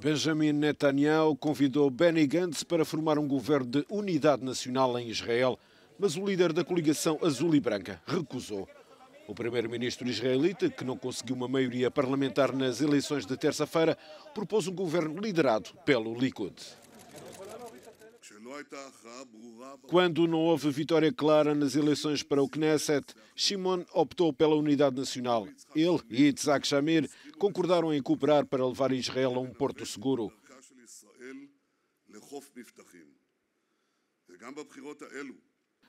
Benjamin Netanyahu convidou Benny Gantz para formar um governo de unidade nacional em Israel, mas o líder da coligação azul e branca recusou. O primeiro-ministro israelita, que não conseguiu uma maioria parlamentar nas eleições de terça-feira, propôs um governo liderado pelo Likud. Quando não houve vitória clara nas eleições para o Knesset, Shimon optou pela unidade nacional. Ele e Itzhak Shamir concordaram em cooperar para levar Israel a um porto seguro.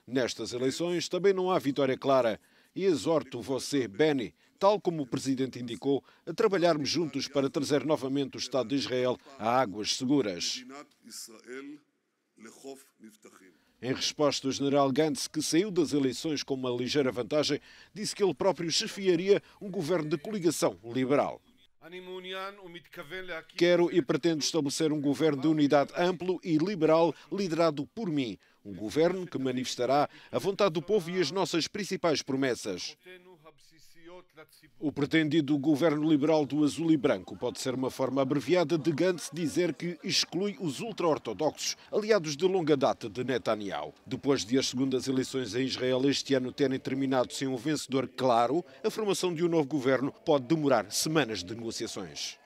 Nestas eleições também não há vitória clara e exorto você, Benny, tal como o presidente indicou, a trabalharmos juntos para trazer novamente o Estado de Israel a águas seguras. Em resposta, o general Gantz, que saiu das eleições com uma ligeira vantagem, disse que ele próprio chefiaria um governo de coligação liberal. Quero e pretendo estabelecer um governo de unidade amplo e liberal liderado por mim. Um governo que manifestará a vontade do povo e as nossas principais promessas. O pretendido governo liberal do azul e branco pode ser uma forma abreviada de Gantz dizer que exclui os ultra-ortodoxos, aliados de longa data de Netanyahu. Depois de as segundas eleições em Israel este ano terem terminado sem um vencedor claro, a formação de um novo governo pode demorar semanas de negociações.